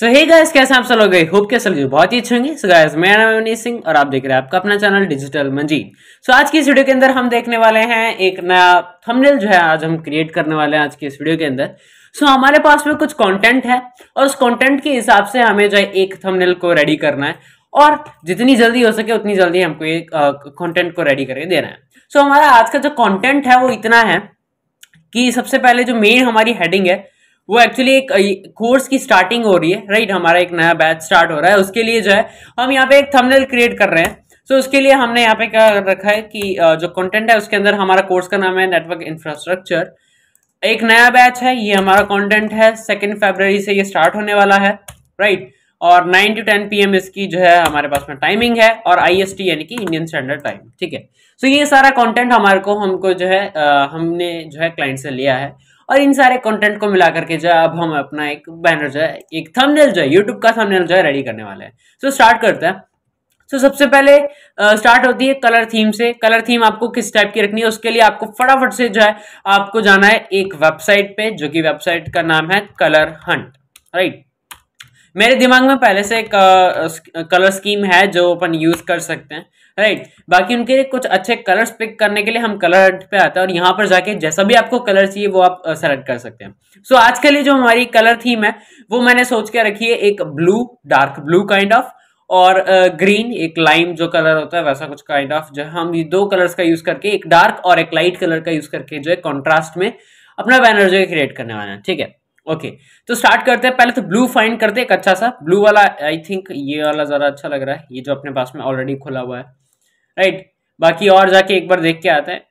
सो hey guys कैसे आप सब लोग होप के सब बहुत ही अच्छे होंगे सो गाइस मेरा नाम अवनीत सिंह और आप देख रहे हैं आपका अपना चैनल डिजिटल मंजीत सो आज की इस वीडियो के अंदर हम देखने वाले हैं एक नया थंबनेल जो है आज हम क्रिएट करने वाले हैं आज की इस वीडियो के अंदर सो हमारे पास में कुछ कंटेंट है और उस कॉन्टेंट के हिसाब से हमें जो है एक थंबनेल को रेडी करना है और जितनी जल्दी हो सके उतनी जल्दी हमको एक कॉन्टेंट को रेडी करके देना है सो हमारा आज का जो कॉन्टेंट है वो इतना है कि सबसे पहले जो मेन हमारी हेडिंग है वो एक्चुअली एक कोर्स की स्टार्टिंग हो रही है राइट हमारा एक नया बैच स्टार्ट हो रहा है उसके लिए जो है हम यहाँ पे एक थंबनेल क्रिएट कर रहे हैं सो so, उसके लिए हमने यहाँ पे क्या रखा है कि जो कंटेंट है उसके अंदर हमारा कोर्स का नाम है नेटवर्क इंफ्रास्ट्रक्चर एक नया बैच है ये हमारा कंटेंट है सेकेंड फेबर से ये स्टार्ट होने वाला है राइट और नाइन टू टेन पी इसकी जो है हमारे पास में टाइमिंग है और आई यानी कि इंडियन स्टैंडर्ड टाइम ठीक है सो ये सारा कॉन्टेंट हमारे को हमको जो है आ, हमने जो है क्लाइंट से लिया है और इन सारे कंटेंट को मिला करके जो है अब हम अपना एक बैनर जो है एक थंबनेल जो है यूट्यूब का थंबनेल जो है रेडी करने वाले हैं सो स्टार्ट करते हैं सो so, सबसे पहले स्टार्ट uh, होती है कलर थीम से कलर थीम आपको किस टाइप की रखनी है उसके लिए आपको फटाफट से जो है आपको जाना है एक वेबसाइट पे जो कि वेबसाइट का नाम है कलर हंट राइट मेरे दिमाग में पहले से एक कलर स्कीम है जो अपन यूज कर सकते हैं राइट बाकी उनके कुछ अच्छे कलर्स पिक करने के लिए हम कलर पे आते हैं और यहाँ पर जाके जैसा भी आपको कलर चाहिए वो आप सेलेक्ट कर सकते हैं सो so, आज के लिए जो हमारी कलर थीम है वो मैंने सोच के रखी है एक blue dark blue kind of और ग्रीन एक लाइम जो कलर होता है वैसा कुछ काइंड ऑफ जो हम ये दो कलर्स का यूज करके एक डार्क और एक लाइट कलर का यूज करके जो है कॉन्ट्रास्ट में अपना बैनर जो है क्रिएट करने वाला है ठीक है ओके तो स्टार्ट करते हैं पहले तो ब्लू फाइंड करते हैं एक अच्छा सा ब्लू वाला आई थिंक ये वाला ज़्यादा अच्छा लग रहा है ये जो अपने पास में ऑलरेडी खुला हुआ है राइट बाकी और जाके एक बार देख के आते हैं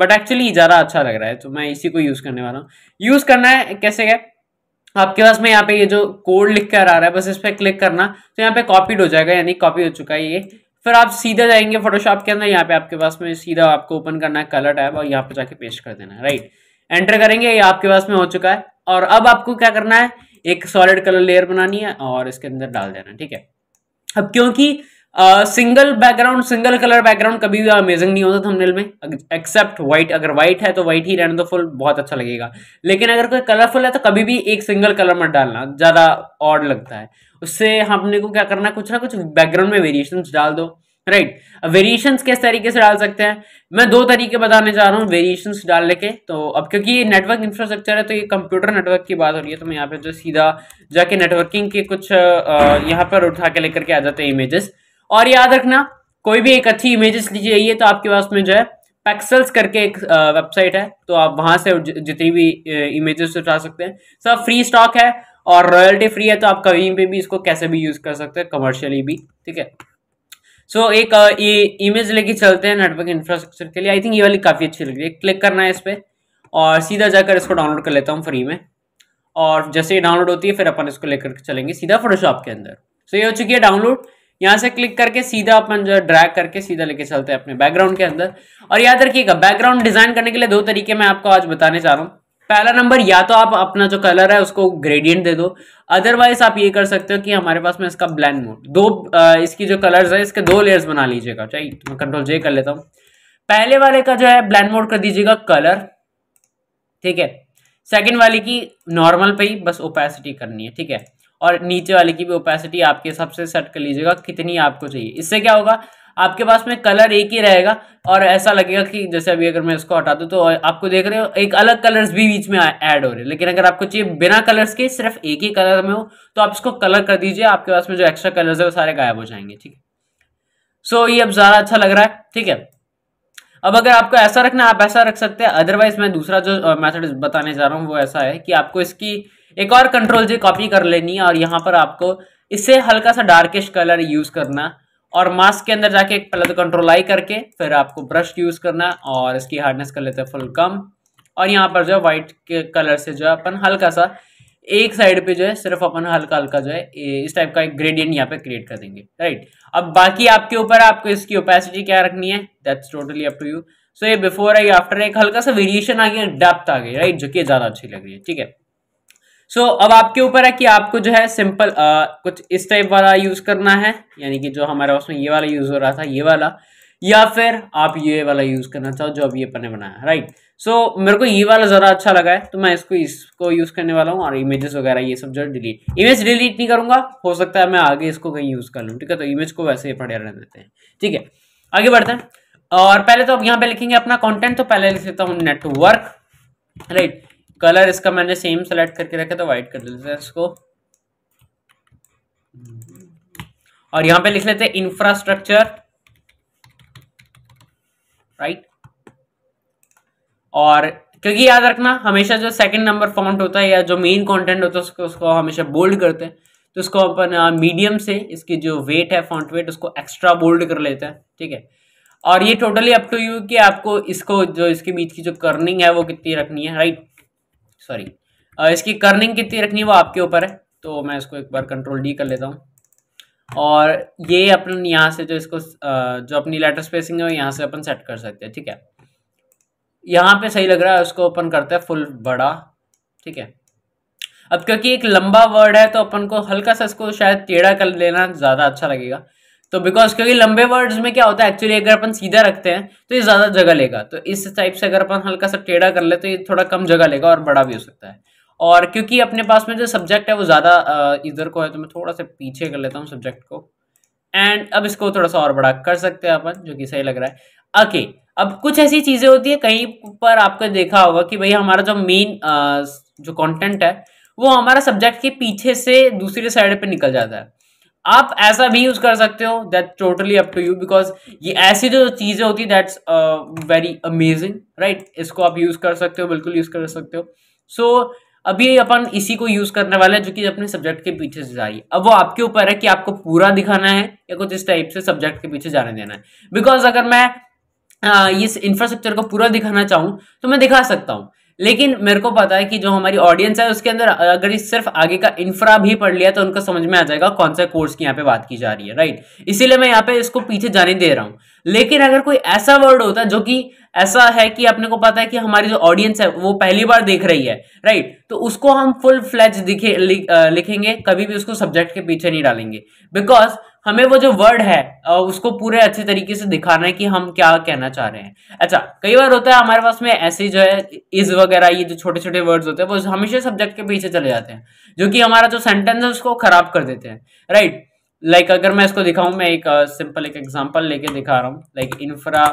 बट एक्चुअली ज़्यादा अच्छा लग रहा है तो मैं इसी को यूज़ करने वाला हूँ यूज़ करना है कैसे है आपके पास में यहाँ पे ये जो कोड लिख कर आ रहा है बस इस पर क्लिक करना तो यहाँ पे कॉपीड हो जाएगा यानी कॉपी हो चुका है ये फिर आप सीधा जाएंगे फोटोशॉप के अंदर यहाँ पे आपके पास में सीधा आपको ओपन करना है कलर टैब और यहाँ पे जाके पेस्ट कर देना है राइट एंटर करेंगे ये आपके पास में हो चुका है और अब आपको क्या करना है एक सॉलिड कलर लेयर बनानी है और इसके अंदर डाल देना ठीक है अब क्योंकि single background single colour background कभी भी अमेजिंग नहीं होता थंबनेल में एक्सेप्ट व्हाइट अगर व्हाइट है तो व्हाइट ही रहने दो फुल बहुत अच्छा लगेगा लेकिन अगर कोई कलरफुल है तो कभी भी एक सिंगल कलर मत डालना ज़्यादा ऑड लगता है उससे हमने को क्या करना कुछ ना कुछ बैकग्राउंड में वेरिएशन डाल दो राइट right. वेरिएशंस किस तरीके से डाल सकते हैं मैं दो तरीके बताने जा रहा हूँ वेरिएशंस डालने के तो अब क्योंकि ये नेटवर्क इंफ्रास्ट्रक्चर है तो ये कंप्यूटर नेटवर्क की बात हो रही है तो मैं यहाँ पे जो सीधा जाके नेटवर्किंग के कुछ यहाँ पर उठा के लेकर के आ जाते हैं इमेजेस और याद रखना कोई भी एक अच्छी इमेजेस चाहिए तो आपके पास में जो है पैक्सल्स करके एक वेबसाइट है तो आप वहां से जितनी भी इमेजेस उठा सकते हैं सब फ्री स्टॉक है और रॉयल्टी फ्री है तो आप कहीं पे भी इसको कैसे भी यूज़ कर सकते हैं कमर्शियली भी ठीक है सो so, एक इमेज लेके चलते हैं नेटवर्क इंफ्रास्ट्रक्चर के लिए आई थिंक ये वाली काफ़ी अच्छी लग रही है क्लिक करना है इस पर और सीधा जाकर इसको डाउनलोड कर लेता हूँ फ्री में और जैसे ही डाउनलोड होती है फिर अपन इसको लेकर चलेंगे सीधा फोटोशॉप के अंदर सो so, ये हो चुकी है डाउनलोड यहाँ से क्लिक करके सीधा अपन जो है ड्रैग करके सीधा लेके चलते हैं अपने बैकग्राउंड के अंदर और याद रखिएगा बैकग्राउंड डिजाइन करने के लिए दो तरीके मैं आपको आज बताने चाह रहा हूँ पहला नंबर या तो आप अपना जो कलर है उसको ग्रेडियंट दे दो अदरवाइज आप ये कर सकते हो कि हमारे पास में इसका ब्लैंड मोड दो इसकी जो कलर्स है इसके दो लेयर्स बना लीजिएगा चाहिए तो मैं कंट्रोल जे कर लेता हूँ पहले वाले का जो है ब्लैंड मोड कर दीजिएगा कलर ठीक है सेकेंड वाले की नॉर्मल पे ही बस ओपेसिटी करनी है ठीक है और नीचे वाले की भी ओपेसिटी आपके हिसाब से सेट कर लीजिएगा कितनी आपको चाहिए इससे क्या होगा आपके पास में कलर एक ही रहेगा और ऐसा लगेगा कि जैसे अभी अगर मैं इसको हटा दूँ तो आपको देख रहे हो एक अलग कलर्स भी बीच में ऐड हो रहे हैं लेकिन अगर आपको चाहिए बिना कलर्स के सिर्फ एक ही कलर में हो तो आप इसको कलर कर दीजिए आपके पास में जो एक्स्ट्रा कलर्स है वो सारे गायब हो जाएंगे ठीक है सो ये अब ज़्यादा अच्छा लग रहा है ठीक है अब अगर आपको ऐसा रखना आप ऐसा रख सकते हैं अदरवाइज मैं दूसरा जो मैथड बताने जा रहा हूँ वो ऐसा है कि आपको इसकी एक और कंट्रोल जी कॉपी कर लेनी है और यहाँ पर आपको इससे हल्का सा डार्किश कलर यूज़ करना और मास्क के अंदर जाके पहले तो कंट्रोल आई करके फिर आपको ब्रश यूज़ करना और इसकी हार्डनेस कर लेते हैं फुल कम और यहाँ पर जो है वाइट के कलर से जो है अपन हल्का सा एक साइड पे जो है सिर्फ अपन हल्का हल्का जो है इस टाइप का एक ग्रेडियंट यहाँ पे क्रिएट कर देंगे राइट अब बाकी आपके ऊपर आपको इसकी ओपेसिटी क्या रखनी है that's totally up to you so ये बिफोर आई आफ्टर एक हल्का सा वेरिएशन आ गया डेप्थ आ गई राइट जो कि ज़्यादा अच्छी लग रही है ठीक है सो so, अब आपके ऊपर है कि आपको जो है सिंपल आ, uh, कुछ इस टाइप वाला यूज़ करना है यानी कि जो हमारा उसमें ये वाला यूज़ हो रहा था ये वाला या फिर आप ये वाला यूज़ करना चाहो जो अब ये पने बनाया राइट सो so, मेरे को ये वाला ज़रा अच्छा लगा है तो मैं इसको इसको यूज़ करने वाला हूँ और इमेजेस वगैरह ये सब जो डिलीट इमेज डिलीट नहीं करूंगा हो सकता है मैं आगे इसको कहीं यूज़ कर लूँ ठीक है तो इमेज को वैसे ही पढ़े रहने देते हैं ठीक है आगे बढ़ते हैं और पहले तो अब यहाँ पे लिखेंगे अपना कॉन्टेंट तो पहले लिख लेता हूँ नेटवर्क राइट कलर इसका मैंने सेम सेलेक्ट करके रखा तो व्हाइट कर लेते हैं इसको और यहां पे लिख लेते हैं इंफ्रास्ट्रक्चर राइट और क्योंकि याद रखना हमेशा जो सेकंड नंबर फॉन्ट होता है या जो मेन कंटेंट होता है उसको उसको हमेशा बोल्ड करते हैं तो उसको अपन मीडियम से इसकी जो वेट है फॉन्ट वेट उसको एक्स्ट्रा बोल्ड कर लेते हैं ठीक है और ये टोटली अप टू यू कि आपको इसको जो इसके बीच की जो कर्निंग है वो कितनी रखनी है राइट सॉरी uh, इसकी कर्निंग कितनी रखनी है वो आपके ऊपर है तो मैं इसको एक बार कंट्रोल डी कर लेता हूँ और ये अपन यहाँ से जो इसको uh, जो अपनी लेटर स्पेसिंग है यहाँ से अपन सेट कर सकते हैं ठीक है यहाँ पे सही लग रहा है उसको ओपन करते हैं फुल बड़ा ठीक है अब क्योंकि एक लंबा वर्ड है तो अपन को हल्का सा इसको शायद टेढ़ा कर लेना ज़्यादा अच्छा लगेगा तो बिकॉज क्योंकि लंबे वर्ड्स में क्या होता है एक्चुअली अगर अपन सीधा रखते हैं तो ये ज़्यादा जगह लेगा तो इस टाइप से अगर अपन हल्का सा टेढ़ा कर ले तो ये थोड़ा कम जगह लेगा और बड़ा भी हो सकता है और क्योंकि अपने पास में जो सब्जेक्ट है वो ज़्यादा इधर को है तो मैं थोड़ा सा पीछे कर लेता हूँ सब्जेक्ट को एंड अब इसको थोड़ा सा और बड़ा कर सकते हैं अपन जो कि सही लग रहा है ओके अब कुछ ऐसी चीज़ें होती है कहीं पर आपको देखा होगा कि भाई हमारा जो मेन जो कंटेंट है वो हमारा सब्जेक्ट के पीछे से दूसरे साइड पे निकल जाता है आप ऐसा भी यूज कर सकते हो that totally up to you because ये ऐसी जो चीजें होती दैट्स वेरी अमेजिंग राइट इसको आप यूज कर सकते हो बिल्कुल यूज कर सकते हो सो so, अभी अपन इसी को यूज करने वाला है जो कि अपने सब्जेक्ट के पीछे से जा रही है अब वो आपके ऊपर है कि आपको पूरा दिखाना है या कुछ इस टाइप से सब्जेक्ट के पीछे जाने देना है बिकॉज अगर मैं uh, इस इंफ्रास्ट्रक्चर को पूरा दिखाना चाहूँ तो मैं दिखा सकता हूँ लेकिन मेरे को पता है कि जो हमारी ऑडियंस है उसके अंदर अगर इस सिर्फ आगे का इंफ्रा भी पढ़ लिया तो उनको समझ में आ जाएगा कौन सा कोर्स की यहाँ पे बात की जा रही है राइट इसीलिए मैं यहाँ पे इसको पीछे जाने दे रहा हूँ लेकिन अगर कोई ऐसा वर्ड होता जो कि ऐसा है कि अपने को पता है कि हमारी जो ऑडियंस है वो पहली बार देख रही है राइट तो उसको हम फुल फ्लैच दिखे लिखेंगे कभी भी उसको सब्जेक्ट के पीछे नहीं डालेंगे बिकॉज हमें वो जो वर्ड है उसको पूरे अच्छे तरीके से दिखाना है कि हम क्या कहना चाह रहे हैं अच्छा कई बार होता है हमारे पास में ऐसे जो है इज वगैरह ये जो छोटे छोटे वर्ड्स होते हैं वो हमेशा सब्जेक्ट के पीछे चले जाते हैं जो कि हमारा जो सेंटेंस है उसको खराब कर देते हैं राइट लाइक अगर मैं इसको दिखाऊं मैं एक सिंपल एक एग्जाम्पल लेके दिखा रहा हूँ लाइक इन्फ्रा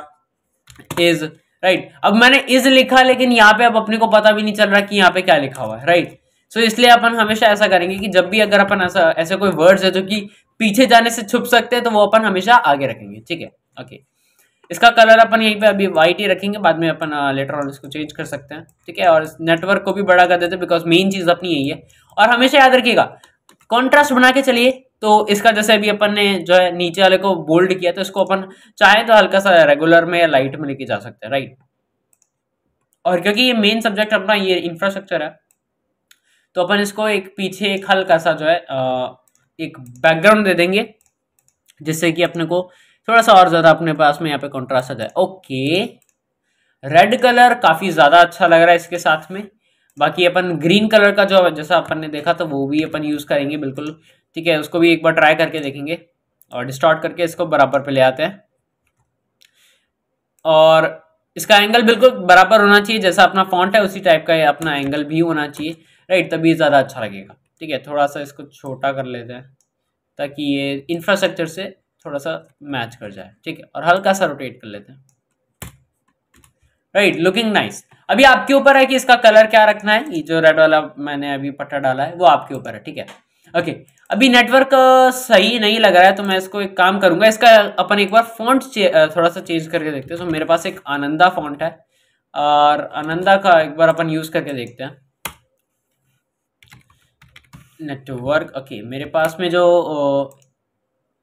इज राइट अब मैंने इज लिखा लेकिन यहाँ पे अब अपने को पता भी नहीं चल रहा कि यहाँ पे क्या लिखा हुआ है राइट सो so, इसलिए अपन हमेशा ऐसा करेंगे कि जब भी अगर अपन ऐसा ऐसे कोई वर्ड्स है जो कि पीछे जाने से छुप सकते हैं तो वो अपन हमेशा आगे रखेंगे ठीक है ओके इसका कलर अपन यहीं पे अभी वाइट ही रखेंगे बाद में अपन लेटर uh, ऑन इसको चेंज कर सकते हैं ठीक है और नेटवर्क को भी बड़ा कर देते हैं बिकॉज मेन चीज़ अपनी यही है और हमेशा याद रखिएगा कॉन्ट्रास्ट बना के चलिए तो इसका जैसे अभी अपन ने जो है नीचे वाले को बोल्ड किया तो इसको अपन चाहे तो हल्का सा रेगुलर में या लाइट में लेके जा सकते हैं राइट और क्योंकि ये मेन सब्जेक्ट अपना ये इंफ्रास्ट्रक्चर है तो अपन इसको एक पीछे एक हल्का सा जो है uh, एक बैकग्राउंड दे देंगे जिससे कि अपने को थोड़ा सा और ज़्यादा अपने पास में यहाँ पे कॉन्ट्रास्ट आ जाए ओके रेड कलर काफ़ी ज़्यादा अच्छा लग रहा है इसके साथ में बाकी अपन ग्रीन कलर का जो जैसा अपन ने देखा तो वो भी अपन यूज़ करेंगे बिल्कुल ठीक है उसको भी एक बार ट्राई करके देखेंगे और डिस्टॉर्ट करके इसको बराबर पे ले आते हैं और इसका एंगल बिल्कुल बराबर होना चाहिए जैसा अपना फॉन्ट है उसी टाइप का अपना एंगल भी होना चाहिए राइट तभी ज़्यादा अच्छा लगेगा ठीक है थोड़ा सा इसको छोटा कर लेते हैं ताकि ये इंफ्रास्ट्रक्चर से थोड़ा सा मैच कर जाए ठीक है और हल्का सा रोटेट कर लेते हैं राइट लुकिंग नाइस अभी आपके ऊपर है कि इसका कलर क्या रखना है ये जो रेड वाला मैंने अभी पट्टा डाला है वो आपके ऊपर है ठीक है ओके अभी नेटवर्क सही नहीं लग रहा है तो मैं इसको एक काम करूंगा इसका अपन एक बार फॉन्ट थोड़ा सा चेंज करके देखते हैं सो मेरे पास एक आनंदा फॉन्ट है और आनंदा का एक बार अपन यूज़ करके देखते हैं नेटवर्क ओके मेरे पास में जो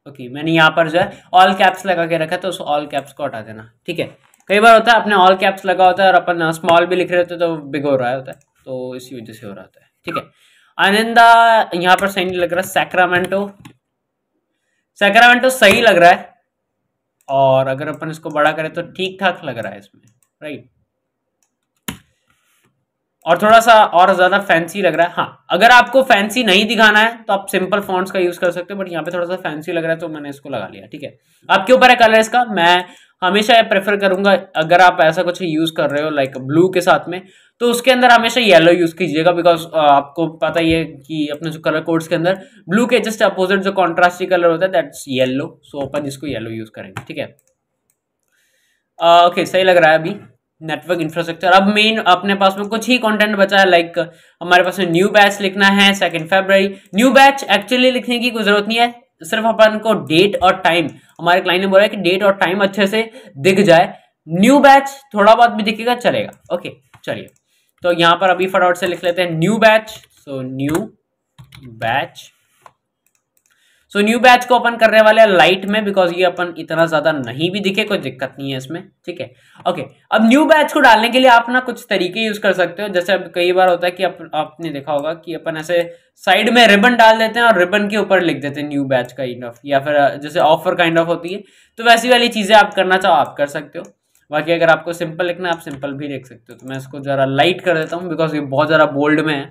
ओके मैंने यहाँ पर जो है ऑल कैप्स लगा के रखा तो उस ऑल कैप्स को हटा देना ठीक है कई बार होता है अपने ऑल कैप्स लगा होता है और अपन स्मॉल भी लिख रहे होते तो बिग हो रहा होता है तो इसी वजह से हो रहा होता है ठीक है आनंदा यहाँ पर सही नहीं लग रहा सैक्रामेंटो सैक्रामेंटो सही लग रहा है और अगर अपन इसको बड़ा करें तो ठीक ठाक लग रहा है इसमें राइट और थोड़ा सा और ज़्यादा फैंसी लग रहा है हाँ अगर आपको फैंसी नहीं दिखाना है तो आप सिंपल फॉन्ट्स का यूज़ कर सकते हो बट यहाँ पे थोड़ा सा फैंसी लग रहा है तो मैंने इसको लगा लिया ठीक है आपके ऊपर है कलर इसका मैं हमेशा प्रेफर करूंगा अगर आप ऐसा कुछ यूज़ कर रहे हो लाइक ब्लू के साथ में तो उसके अंदर हमेशा येलो यूज़ कीजिएगा बिकॉज आपको पता ही है कि अपने जो कलर कोड्स के अंदर ब्लू के जस्ट अपोजिट जो कॉन्ट्रास्टी कलर होता है दैट्स येलो सो अपन इसको येलो यूज़ करेंगे ठीक है ओके सही लग रहा है अभी नेटवर्क इंफ्रास्ट्रक्चर अब मेन अपने पास में कुछ ही कंटेंट बचा है लाइक हमारे पास में न्यू बैच लिखना है second February new batch actually लिखने की कोई जरूरत नहीं है सिर्फ अपन को डेट और टाइम हमारे क्लाइंट ने बोला है कि डेट और टाइम अच्छे से दिख जाए न्यू बैच थोड़ा बहुत भी दिखेगा चलेगा ओके चलिए तो यहाँ पर अभी फटाउट से लिख लेते हैं new batch so new batch so new batch को ओपन करने वाले हैं लाइट में बिकॉज ये अपन इतना ज्यादा नहीं भी दिखे कोई दिक्कत नहीं है इसमें ठीक है ओके अब न्यू बैच को डालने के लिए आप ना कुछ तरीके यूज कर सकते हो जैसे अब कई बार होता है कि आप, आपने देखा होगा कि अपन ऐसे साइड में रिबन डाल देते हैं और रिबन के ऊपर लिख देते हैं न्यू बैच काइंड ऑफ या फिर जैसे ऑफर काइंड ऑफ होती है तो वैसी वाली चीजें आप करना चाहो आप कर सकते हो बाकी अगर आपको सिंपल लिखना है आप सिंपल भी लिख सकते हो तो मैं इसको जरा लाइट कर देता हूँ बिकॉज ये बहुत ज़्यादा बोल्ड में है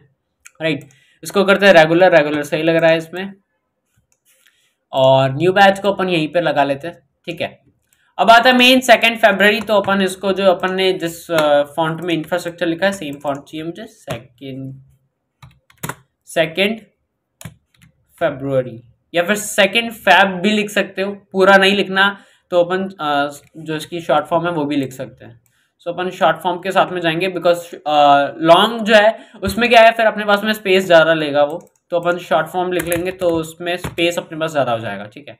राइट इसको करते हैं रेगुलर रेगुलर सही लग रहा है इसमें और न्यू बैच को अपन यहीं पर लगा लेते हैं ठीक है अब आता है मेन सेकेंड फेब्रवरी तो अपन इसको जो अपन ने जिस फॉन्ट में इंफ्रास्ट्रक्चर लिखा है सेम फॉन्ट चाहिए मुझे सेकेंड सेकेंड फेब्रुवरी या फिर सेकेंड फैब भी लिख सकते हो पूरा नहीं लिखना तो अपन जो इसकी शॉर्ट फॉर्म है वो भी लिख सकते हैं सो अपन शॉर्ट फॉर्म के साथ में जाएंगे बिकॉज लॉन्ग जो है उसमें क्या है फिर अपने पास में स्पेस ज़्यादा लेगा वो तो अपन शॉर्ट फॉर्म लिख लेंगे तो उसमें स्पेस अपने पास ज़्यादा हो जाएगा ठीक है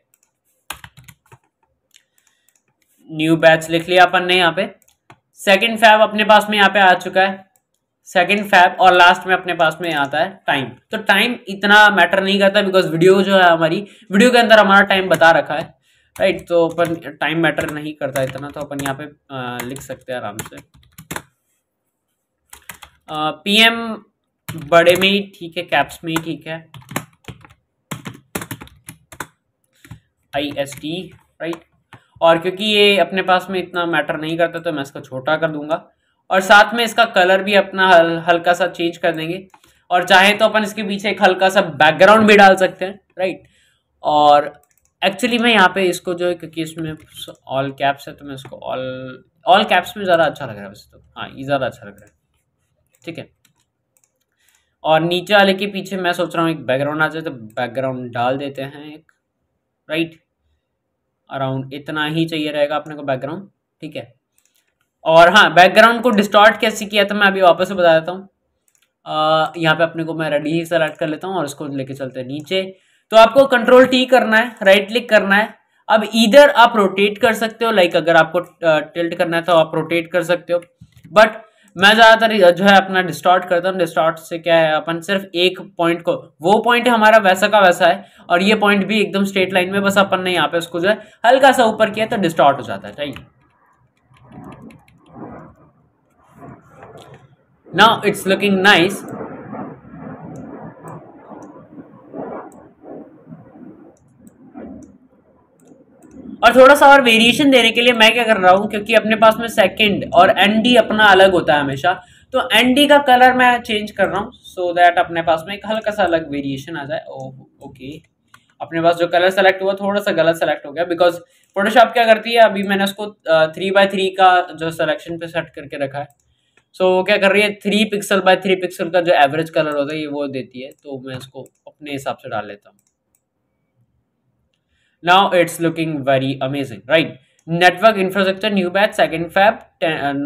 न्यू बैच लिख लिया अपन ने यहाँ पे सेकंड फैब अपने पास में यहाँ पे आ चुका है सेकंड फैब और लास्ट में अपने पास में आता है टाइम तो टाइम इतना मैटर नहीं करता बिकॉज वीडियो जो है हमारी वीडियो के अंदर हमारा टाइम बता रखा है राइट तो अपन टाइम मैटर नहीं करता इतना तो अपन यहाँ पे आ, लिख सकते हैं आराम से पीएम बड़े में ही ठीक है कैप्स में ही ठीक है आई एस टी राइट और क्योंकि ये अपने पास में इतना मैटर नहीं करता तो मैं इसका छोटा कर दूंगा और साथ में इसका कलर भी अपना हल, हल्का सा चेंज कर देंगे और चाहे तो अपन इसके पीछे एक हल्का सा बैकग्राउंड भी डाल सकते हैं राइट और एक्चुअली मैं यहाँ पे इसको जो है क्योंकि इसमें ऑल कैप्स है तो मैं इसको ऑल ऑल कैप्स में ज़्यादा अच्छा लग रहा है वैसे तो हाँ ये ज़्यादा अच्छा लग रहा है ठीक है और नीचे वाले के पीछे मैं सोच रहा हूँ एक बैकग्राउंड आ जाए तो बैकग्राउंड डाल देते हैं एक राइट अराउंड इतना ही चाहिए रहेगा अपने को बैकग्राउंड ठीक है और हाँ बैकग्राउंड को डिस्टॉर्ट कैसे किया था तो मैं अभी वापस से बता देता हूँ यहाँ पे अपने को मैं रेडी ही सेलेक्ट कर लेता हूँ और उसको लेके चलते हैं नीचे तो आपको कंट्रोल टी करना है राइट क्लिक करना है अब इधर आप रोटेट कर सकते हो लाइक अगर आपको टिल्ट करना है तो आप रोटेट कर सकते हो बट मैं ज़्यादातर जो है अपना डिस्टॉर्ट करता हूँ डिस्टॉर्ट से क्या है अपन सिर्फ एक पॉइंट को वो पॉइंट हमारा वैसा का वैसा है और ये पॉइंट भी एकदम स्ट्रेट लाइन में बस अपन ने यहाँ पे उसको जो है हल्का सा ऊपर किया तो डिस्टॉर्ट हो जाता है right now it's looking nice और थोड़ा सा और वेरिएशन देने के लिए मैं क्या कर रहा हूँ क्योंकि अपने पास में सेकंड और एन अपना अलग होता है हमेशा तो एन का कलर मैं चेंज कर रहा हूँ सो दैट अपने पास में एक हल्का सा अलग वेरिएशन आ जाए ओके oh, अपने पास जो कलर सेलेक्ट हुआ थोड़ा सा गलत सेलेक्ट हो गया बिकॉज फोटोशॉप क्या करती है अभी मैंने उसको थ्री बाय थ्री का जो सिलेक्शन पे सेट करके रखा है सो so, वो क्या कर रही है three pixel by three pixel का जो एवरेज कलर होता है ये वो देती है तो मैं इसको अपने हिसाब से डाल लेता हूँ Now it's looking very amazing, right? Network infrastructure new batch second Feb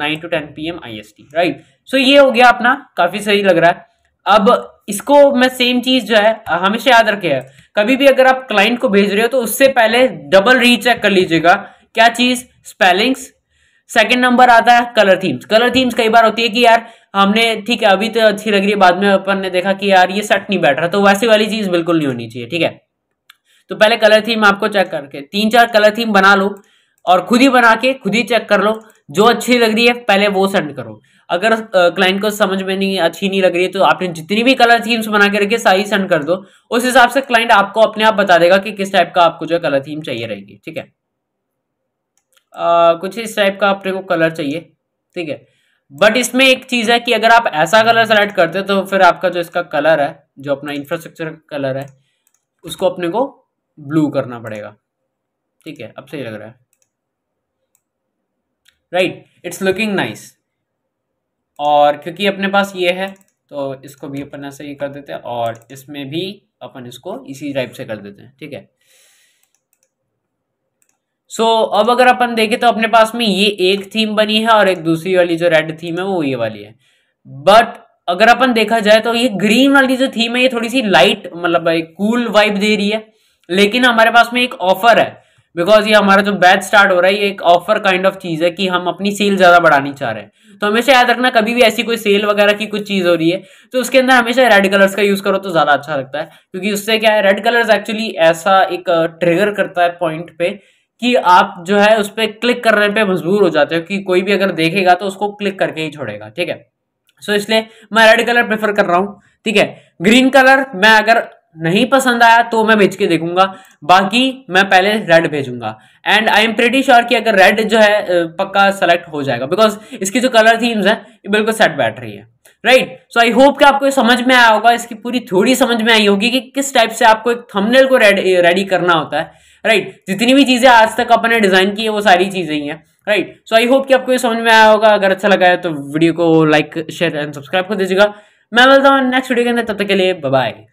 nine to ten P M I S T right so ये हो गया अपना काफी सही लग रहा है अब इसको मैं सेम चीज जो है हमेशा याद रखे है कभी भी अगर आप क्लाइंट को भेज रहे हो तो उससे पहले डबल रीचेक कर लीजिएगा क्या चीज स्पेलिंग्स सेकंड नंबर आता है कलर थीम्स कलर थीम्स कई बार होती है कि यार हमने ठीक है अभी तो अच्छी लग रही है बाद में अपन ने देखा कि यार ये सेट नहीं बैठ रहा तो वैसी वाली चीज बिल्कुल नहीं होनी चाहिए ठीक है तो पहले कलर थीम आपको चेक करके तीन चार कलर थीम बना लो और खुद ही बना के खुद ही चेक कर लो जो अच्छी लग रही है पहले वो सेंड करो अगर क्लाइंट को समझ में नहीं अच्छी नहीं लग रही है तो आपने जितनी भी कलर थीम्स बना के रखे सारी सेंड कर दो उस हिसाब से क्लाइंट आपको अपने आप बता देगा कि किस टाइप का आपको जो कलर थीम चाहिए रहेगी ठीक है आ, कुछ इस टाइप का अपने को कलर चाहिए ठीक है बट इसमें एक चीज़ है कि अगर आप ऐसा कलर सेलेक्ट करते हो तो फिर आपका जो इसका कलर है जो अपना इंफ्रास्ट्रक्चर कलर है उसको अपने को ब्लू करना पड़ेगा ठीक है अब सही लग रहा है राइट इट्स लुकिंग नाइस और क्योंकि अपने पास ये है तो इसको भी अपन ऐसे ही कर देते हैं और इसमें भी अपन इसको इसी टाइप से कर देते हैं ठीक है सो so, अब अगर अपन देखें तो अपने पास में ये एक थीम बनी है और एक दूसरी वाली जो रेड थीम है वो ये वाली है बट अगर अपन देखा जाए तो ये ग्रीन वाली जो थीम है ये थोड़ी सी लाइट मतलब कूल वाइब दे रही है लेकिन हमारे पास में एक ऑफर है बिकॉज ये हमारा जो बैच स्टार्ट हो रहा है ये एक ऑफर काइंड ऑफ चीज़ है कि हम अपनी सेल ज़्यादा बढ़ानी चाह रहे हैं तो हमेशा याद रखना कभी भी ऐसी कोई सेल वगैरह की कुछ चीज़ हो रही है तो उसके अंदर हमेशा रेड कलर्स का यूज़ करो तो ज़्यादा अच्छा लगता है क्योंकि उससे क्या है रेड कलर्स एक्चुअली ऐसा एक ट्रिगर uh, करता है पॉइंट पे कि आप जो है उस पर क्लिक करने पर मजबूर हो जाते हो कि कोई भी अगर देखेगा तो उसको क्लिक करके ही छोड़ेगा ठीक है सो so, इसलिए मैं रेड कलर प्रेफर कर रहा हूँ ठीक है ग्रीन कलर मैं अगर नहीं पसंद आया तो मैं भेज के देखूंगा बाकी मैं पहले रेड भेजूंगा and I am pretty sure कि अगर रेड जो है पक्का सेलेक्ट हो जाएगा बिकॉज इसकी जो कलर थीम्स है ये बिल्कुल सेट बैठ रही है राइट सो आई होप कि आपको समझ में आया होगा इसकी पूरी थोड़ी समझ में आई होगी कि किस टाइप से आपको एक थमनेल को रेडी रेडी करना होता है राइट right. जितनी भी चीज़ें आज तक अपने डिज़ाइन की है वो सारी चीज़ें ही हैं राइट सो आई होप कि आपको ये समझ में आया होगा अगर अच्छा लगा है तो वीडियो को लाइक शेयर एंड सब्सक्राइब कर दीजिएगा मैं मिलता हूँ नेक्स्ट वीडियो के अंदर तब तक के लिए बाय